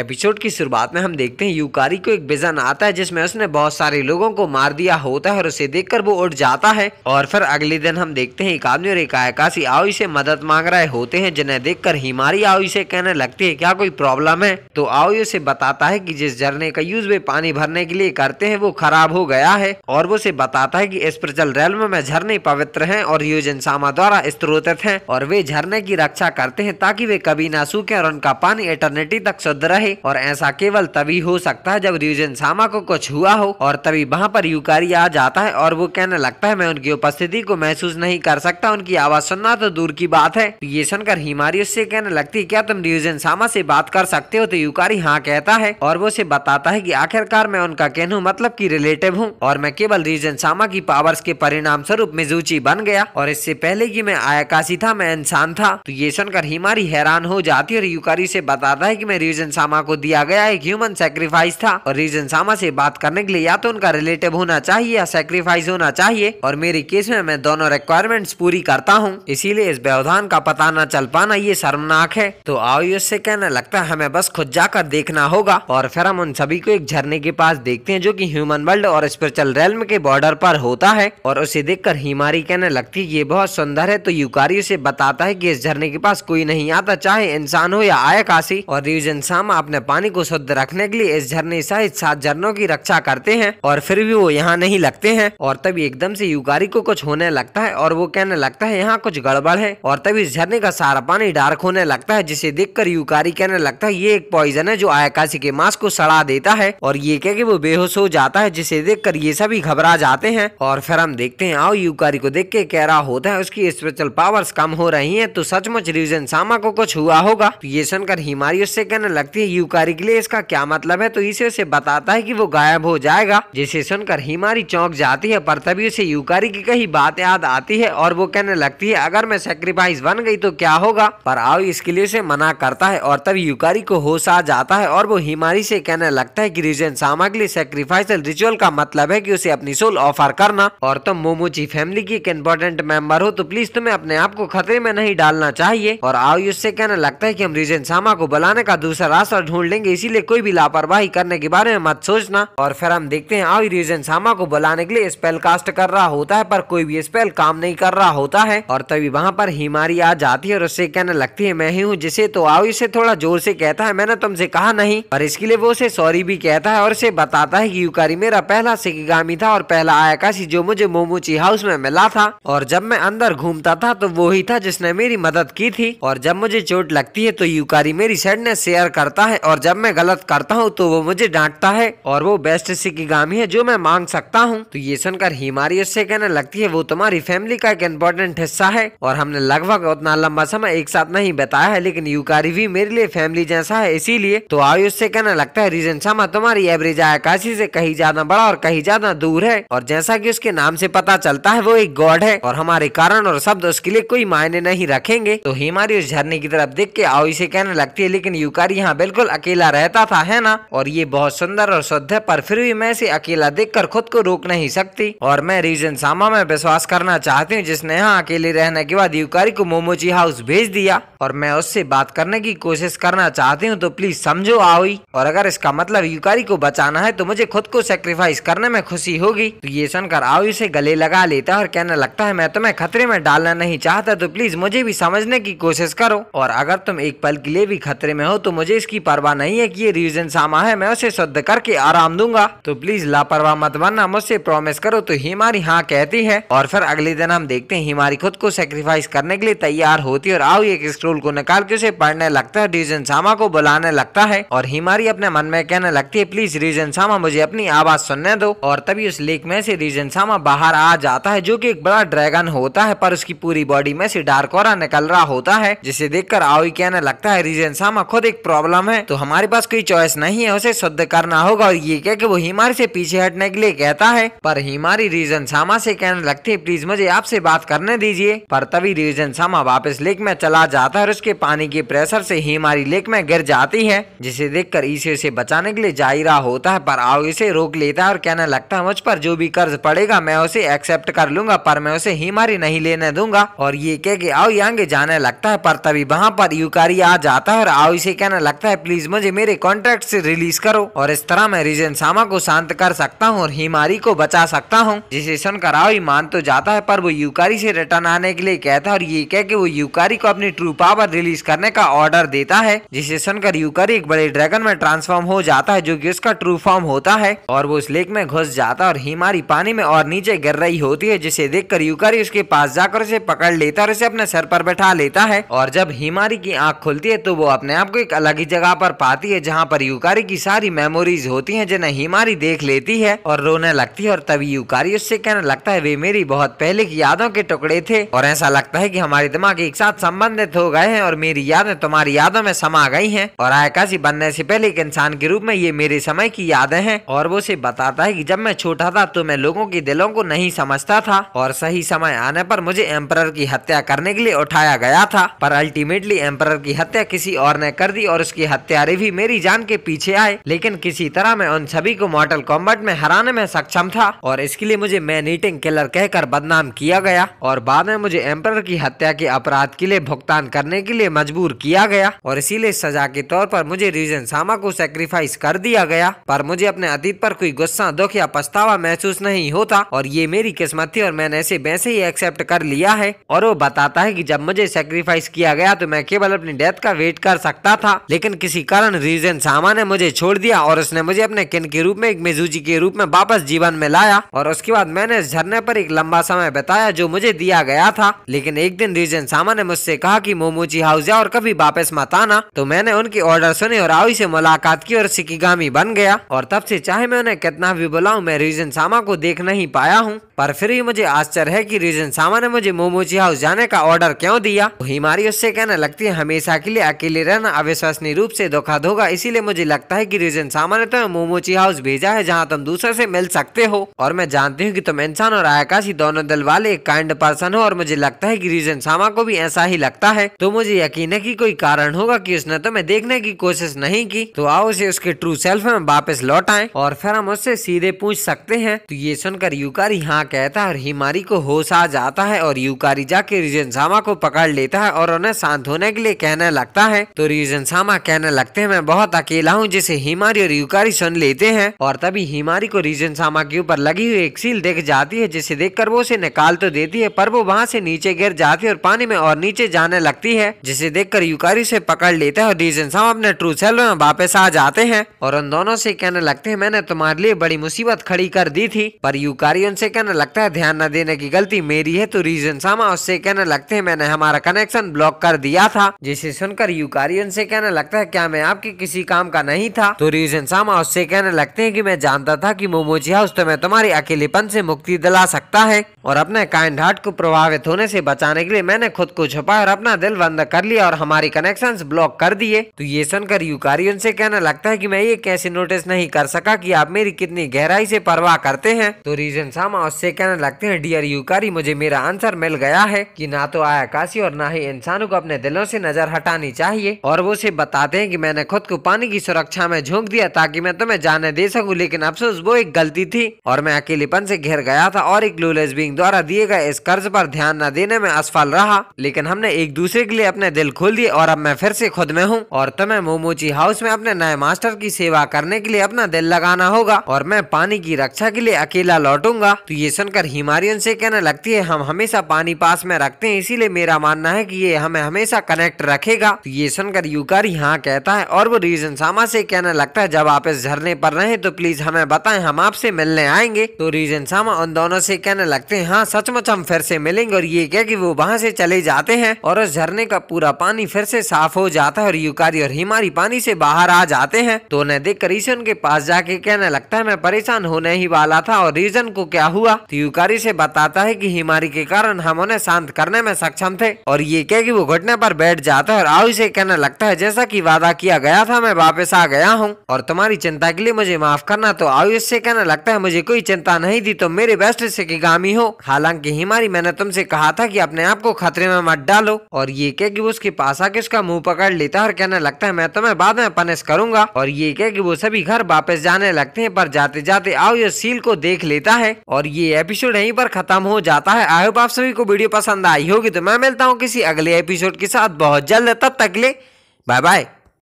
episode की शुरुआत में हम देखते हैं यूकारी को एक विजन आता है जिसमें उसने बहुत सारे लोगों को मार दिया होता है और उसे देखकर वो उठ जाता है और फिर अगले दिन हम देखते हैं एक आदमी और एक आयकाशी आओ से मदद मांग रहे होते हैं जिन्हें देखकर हिमारी आओ से कहने लगती है क्या कोई प्रॉब्लम है तो आओ उसे बताता है की जिस झरने का यूज वे पानी भरने के लिए करते हैं वो खराब हो गया है और वो उसे बताता है की इस प्रचल रेल में झरने पवित्र है और योजन सामा द्वारा स्त्रोतित है और वे झरने की रक्षा करते हैं ताकि वे कभी ना सूखे और उनका पानी एटर्निटी तक शुद्ध रहे रहे और ऐसा केवल तभी हो सकता है जब रिजन सामा को कुछ हुआ हो और तभी वहाँ पर यूकारी आ जाता है और वो कहने लगता है मैं उनकी उपस्थिति को महसूस नहीं कर सकता उनकी आवाज सुनना तो दूर की बात है तो ये सुनकर हिमारी उससे कहने लगती है क्या तुम रिजन सामा से बात कर सकते हो तो यूकारी हाँ कहता है और वो उसे बताता है की आखिरकार मैं उनका कहनू मतलब की रिलेटिव हूँ और मैं केवल रिजन सामा की पावर्स के परिणाम स्वरूप मिजूची बन गया और इससे पहले की मैं आयाकाशी था मैं इंसान था तो ये सुनकर हिमारी हैरान हो जाती है और यूकारी से बताता है की मैं रिजन सामा सामा को दिया गया एक ह्यूमन सेक्रीफाइस था और रीजन सामा से बात करने के लिए या तो उनका रिलेटिव होना चाहिए या सेक्रीफाइस होना चाहिए और मेरे केस में मैं दोनों रिक्वायरमेंट पूरी करता हूँ इसीलिए इस व्यवधान का पता न चल पाना ये शर्मनाक है तो आयुष से कहने लगता है हमें बस खुद जाकर देखना होगा और फिर हम उन सभी को एक झरने के पास देखते हैं जो की ह्यूमन वर्ल्ड और स्पिरिचुअल रेलम के बॉर्डर पर होता है और उसे देखकर हिमारी कहने लगती है ये बहुत सुंदर है तो युकारी उसे बताता है की इस झरने के पास कोई नहीं आता चाहे इंसान हो या आयकाशी और रिजन सामा अपने पानी को शुद्ध रखने के लिए इस झरने सहित सात झरनों की रक्षा करते हैं और फिर भी वो यहाँ नहीं लगते हैं और तभी एकदम से युगारी को कुछ होने लगता है और वो कहने लगता है यहाँ कुछ गड़बड़ है और तभी इस झरने का सारा पानी डार्क होने लगता है जिसे कर युगारी कहने लगता है ये एक पॉइजन है जो आयाकाशी के मास्क को सड़ा देता है और ये कह के वो बेहोश हो जाता है जिसे कर ये सभी घबरा जाते हैं और फिर हम देखते हैं आओ युकारी को देख के कह रहा होता है उसकी स्पेशल पावर्स कम हो रही है तो सचमुच रिजन सामा को कुछ हुआ होगा तो ये सुनकर हिमारी उससे कहने लगती है यूकारी के लिए इसका क्या मतलब है तो इसे उसे बताता है कि वो गायब हो जाएगा जिसे सुनकर हिमारी चौंक जाती है पर तभी उसे यूकारी की कही बात याद आती है और वो कहने लगती है अगर मैं सेक्रीफाइस बन गई तो क्या होगा पर आओ इसके लिए उसे मना करता है और तभी यूकारी को होश आ जाता है और वो हिमारी से कहने लगता है की रिजन सामा के लिए सेक्रीफाइसल रिचुअल का मतलब है की उसे अपनी सोल ऑफर करना और तुम मोमोची फैमिली की एक इम्पोर्टेंट मेंबर हो तो प्लीज तुम्हें अपने आप को खतरे में नहीं डालना चाहिए और आओ इससे कहने लगता है की हम रिजन सामा को बुलाने का दूसरा रास्ता ढूंढ लेंगे इसीलिए कोई भी लापरवाही करने के बारे में मत सोचना और फिर हम देखते हैं आई रिजन सामा को बुलाने के लिए स्पेल कास्ट कर रहा होता है पर कोई भी स्पेल काम नहीं कर रहा होता है और तभी वहाँ पर हिमारी आ जाती है और उससे कहने लगती है मैं ही हूँ जिसे तो आओ इसे थोड़ा जोर से कहता है मैंने तुमसे कहा नहीं पर इसके लिए वो उसे सॉरी भी कहता है और उसे बताता है की युकारी मेरा पहला सिकिगामी था और पहला आयाकाशी जो मुझे मोमोची हाउस में मिला था और जब मैं अंदर घूमता था तो वो ही था जिसने मेरी मदद की थी और जब मुझे चोट लगती है तो युकारी मेरी सैडनेस शेयर करता है और जब मैं गलत करता हूँ तो वो मुझे डांटता है और वो बेस्ट गामी है जो मैं मांग सकता हूँ तो ये सुनकर हिमारी उससे कहने लगती है वो तुम्हारी फैमिली का एक इम्पोर्टेंट हिस्सा है और हमने लगभग उतना लंबा समय एक साथ नहीं बताया है लेकिन युकारी भी मेरे लिए फैमिली जैसा है इसीलिए तो आयु उससे कहने लगता है रीजन समा तुम्हारी एवरेज आयाकाशी से कहीं ज्यादा बड़ा और कहीं ज्यादा दूर है और जैसा की उसके नाम से पता चलता है वो एक गॉड है और हमारे कारण और शब्द उसके लिए कोई मायने नहीं रखेंगे तो हिमारी उस झरने की तरफ देख के आयु से कहने लगती है लेकिन युकारी यहाँ बिल्कुल बिल्कुल अकेला रहता था है ना और ये बहुत सुंदर और शुद्ध है पर फिर भी मैं इसे अकेला देख कर खुद को रोक नहीं सकती और मैं रीजन सामा में विश्वास करना चाहती हूँ जिसने यहाँ अकेले रहने के बाद युकारी को मोमोची हाउस भेज दिया और मैं उससे बात करने की कोशिश करना चाहती हूँ तो प्लीज समझो आओई और अगर इसका मतलब युकारी को बचाना है तो मुझे खुद को सेक्रीफाइस करने में खुशी होगी तो ये सुनकर आओई उसे गले लगा लेता और कहने लगता है मैं तुम्हें खतरे में डालना नहीं चाहता तो प्लीज मुझे भी समझने की कोशिश करो और अगर तुम एक पल के लिए भी खतरे में हो तो मुझे इसकी परवाह नहीं है कि ये रिविजन सामा है मैं उसे शुद्ध करके आराम दूंगा तो प्लीज लापरवाह मत बनना मुझसे प्रॉमिस करो तो हिमारी हाँ कहती है और फिर अगले दिन हम देखते हैं हिमारी खुद को सेक्रीफाइस करने के लिए तैयार होती है और आओ एक स्क्रोल को निकाल के उसे पढ़ने लगता है रिविजन सामा को बुलाने लगता है और हिमारी अपने मन में कहने लगती है प्लीज रिविजन सामा मुझे अपनी आवाज सुनने दो और तभी उस लेक में से रिविजन सामा बाहर आ जाता है जो की एक बड़ा ड्रैगन होता है पर उसकी पूरी बॉडी में से डार्कोरा निकल रहा होता है जिसे देखकर आओ कहने लगता है रिजन सामा खुद एक प्रॉब्लम है है तो हमारे पास कोई चॉइस नहीं है उसे शुद्ध करना होगा और ये क्या की वो हिमारी से पीछे हटने के लिए कहता है पर हिमारी रिजन सामा से कहने लगती है प्लीज मुझे आपसे बात करने दीजिए पर तभी रिजन सामा वापस लेक में चला जाता है और उसके पानी के प्रेशर से हिमारी लेक में गिर जाती है जिसे कर इसे उसे बचाने के लिए जायरा होता है पर आओ इसे रोक लेता है और कहने लगता है मुझ पर जो भी कर्ज पड़ेगा मैं उसे एक्सेप्ट कर लूंगा पर मैं उसे हिमारी नहीं लेने दूंगा और ये कह के आओ यहाँ जाने लगता है पर तभी वहाँ पर युकारी आ जाता है और आओ इसे कहने लगता है प्लीज मुझे मेरे कॉन्ट्रैक्ट से रिलीज करो और इस तरह मैं रिजन सामा को शांत कर सकता हूँ और हिमारी को बचा सकता हूँ जिसे सुनकर आओ मान तो जाता है पर वो युकारी से रिटर्न आने के लिए कहता है और ये कह के वो युकारी को अपनी ट्रू पावर रिलीज करने का ऑर्डर देता है जिसे सुनकर युकारी एक बड़े ड्रैगन में ट्रांसफॉर्म हो जाता है जो की उसका ट्रू फॉर्म होता है और वो उस लेक में घुस जाता है और हिमारी पानी में और नीचे गिर रही होती है जिसे देखकर युकारी उसके पास जाकर उसे पकड़ लेता है और उसे अपने सर पर बैठा लेता है और जब हिमारी की आँख खुलती है तो वो अपने आप को एक अलग ही जगह पर पाती है जहाँ पर युकारी की सारी मेमोरीज होती हैं जिन्हें हिमारी देख लेती है और रोने लगती है और तभी युकारी उससे कहने लगता है वे मेरी बहुत पहले की यादों के टुकड़े थे और ऐसा लगता है की हमारे दिमाग एक साथ संबंधित हो गए हैं और मेरी यादें तुम्हारी यादों में समा गई है और आयकाशी बनने से पहले एक इंसान के रूप में ये मेरे समय की यादें हैं और वो उसे बताता है की जब मैं छोटा था तो मैं लोगों के दिलों को नहीं समझता था और सही समय आने पर मुझे एम्पर की हत्या करने के लिए उठाया गया था पर अल्टीमेटली एम्पर की हत्या किसी और ने कर दी और उसकी हत्या हत्यारे भी मेरी जान के पीछे आए लेकिन किसी तरह मैं उन सभी को मॉडल कॉम्बट में हराने में सक्षम था और इसके लिए मुझे मैन ईटिंग किलर कहकर बदनाम किया गया और बाद में मुझे एम्पर की हत्या के अपराध के लिए भुगतान करने के लिए मजबूर किया गया और इसीलिए सजा के तौर पर मुझे रिजन सामा को सेक्रीफाइस कर दिया गया पर मुझे अपने अतीत पर कोई गुस्सा दुख या पछतावा महसूस नहीं होता और ये मेरी किस्मत थी और मैंने ऐसे वैसे ही एक्सेप्ट कर लिया है और वो बताता है की जब मुझे सेक्रीफाइस किया गया तो मैं केवल अपनी डेथ का वेट कर सकता था लेकिन किसी किसी कारण रीजन सामा ने मुझे छोड़ दिया और उसने मुझे अपने किन के रूप में एक मेजूजी के रूप में वापस जीवन में लाया और उसके बाद मैंने इस झरने पर एक लंबा समय बताया जो मुझे दिया गया था लेकिन एक दिन रीजन सामा ने मुझसे कहा कि मोमोची हाउस जाओ और कभी वापस मत आना तो मैंने उनकी ऑर्डर सुनी और आई से मुलाकात की और सिकिगामी बन गया और तब से चाहे मैं उन्हें कितना भी बुलाऊ मैं रीजन सामा को देख नहीं पाया हूँ पर फिर भी मुझे आश्चर्य है की रीजन सामा ने मुझे मोमोची हाउस जाने का ऑर्डर क्यों दिया तो हिमारी उससे कहने लगती है हमेशा के लिए अकेले रहना अविश्वसनीय रूप से धोखा दोगा इसीलिए मुझे लगता है कि रीजन सामान्यतः तो मोमोची हाउस भेजा है जहाँ तुम दूसरे से मिल सकते हो और मैं जानती हूँ की तुम इंसान और आकाशी दोनों दल वाले एक काइंड पर्सन हो और मुझे लगता है की रीजन सामा को भी ऐसा ही लगता है तो मुझे यकीन है की कोई कारण होगा की उसने तुम्हें देखने की कोशिश नहीं की तो आओ उसे उसके ट्रू सेल्फ में वापस लौट आए और फिर हम उससे सीधे पूछ सकते हैं तो ये सुनकर यूकारी हाँ कहता है और हिमारी को होश आ जाता है और यूकारी जाके रीजन सामा को पकड़ लेता है और उन्हें शांत होने के लिए कहने लगता है तो रीजन सामा कहने करने लगते हैं मैं बहुत अकेला हूँ जिसे हिमारी और युकारी सुन लेते हैं और तभी हिमारी को रीजन सामा के ऊपर लगी हुई एक सील देख जाती है जिसे देख वो उसे निकाल तो देती है पर वो वहाँ से नीचे गिर जाती है और पानी में और नीचे जाने लगती है जिसे देखकर युकारी उसे पकड़ लेता है और रीजन साम अपने ट्रू सेल में वापस आ जाते हैं और उन दोनों से कहने लगते है मैंने तुम्हारे लिए बड़ी मुसीबत खड़ी कर दी थी पर युकारी उनसे कहने लगता है ध्यान न देने की गलती मेरी है तो रीजन सामा उससे कहने लगते है मैंने हमारा कनेक्शन ब्लॉक कर दिया था जिसे सुनकर युकारी उनसे कहने लगता है क्या मैं आपके किसी काम का नहीं था तो रिजन सामा उससे कहने लगते हैं कि मैं जानता था कि मोमोजी हाउस तो मैं तुम्हारी अकेलेपन से मुक्ति दिला सकता है और अपने काइंड हार्ट को प्रभावित होने से बचाने के लिए मैंने खुद को छुपा और अपना दिल बंद कर लिया और हमारी कनेक्शन ब्लॉक कर दिए तो ये सुनकर यूकारी उनसे कहने लगता है की मैं ये कैसे नोटिस नहीं कर सका की आप मेरी कितनी गहराई ऐसी परवाह करते हैं तो रिजन सामा उससे कहने लगते है डियर यूकारी मुझे मेरा आंसर मिल गया है की ना तो आया काशी और ना ही इंसानों को अपने दिलों से नजर हटानी चाहिए और वो उसे बताते हैं हैं कि मैंने खुद को पानी की सुरक्षा में झोंक दिया ताकि मैं तुम्हें जाने दे सकूं लेकिन अफसोस वो एक गलती थी और मैं अकेलेपन से घिर गया था और एक लूलेस बींग द्वारा दिए गए इस कर्ज पर ध्यान न देने में असफल रहा लेकिन हमने एक दूसरे के लिए अपने दिल खोल दिए और अब मैं फिर से खुद में हूँ और तुम्हें मोमोची हाउस में अपने नए मास्टर की सेवा करने के लिए अपना दिल लगाना होगा और मैं पानी की रक्षा के लिए अकेला लौटूंगा तो ये सुनकर हिमारियन से कहने लगती है हम हमेशा पानी पास में रखते हैं इसीलिए मेरा मानना है कि ये हमें हमेशा कनेक्ट रखेगा तो ये सुनकर युकारी हाँ कह रहता है और वो रीजन सामा से कहने लगता है जब आप इस झरने पर रहे तो प्लीज हमें बताएं हम आपसे मिलने आएंगे तो रीजन सामा उन दोनों से कहने लगते हैं हाँ सचमुच हम फिर से मिलेंगे और ये कह की वो वहाँ से चले जाते हैं और उस झरने का पूरा पानी फिर से साफ हो जाता है और युकारी और हिमारी पानी से बाहर आ जाते हैं तो उन्हें देख कर रीजन के पास जाके कहने लगता है मैं परेशान होने ही वाला था और रीजन को क्या हुआ तो युकारी से बताता है की हिमारी के कारण हम उन्हें शांत करने में सक्षम थे और ये कह की वो घुटने पर बैठ जाता है और आयु से कहने लगता है जैसा की वादा वादा किया गया था मैं वापस आ गया हूँ और तुम्हारी चिंता के लिए मुझे माफ करना तो आयुष से कहने लगता है मुझे कोई चिंता नहीं थी तुम तो मेरे बेस्ट से की गामी हो हालांकि हिमारी मैंने तुमसे कहा था की अपने आप को खतरे में मत डालो और ये कह की वो उसके पास आके उसका मुँह पकड़ लेता है और कहने लगता है मैं तुम्हें बाद में पनिश करूंगा और ये कह की वो सभी घर वापस जाने लगते है पर जाते जाते आयुष सील को देख लेता है और ये एपिसोड यहीं पर खत्म हो जाता है आयो आप सभी को वीडियो पसंद आई होगी तो मैं मिलता हूँ किसी अगले एपिसोड के साथ बहुत जल्द तब तक ले बाय बाय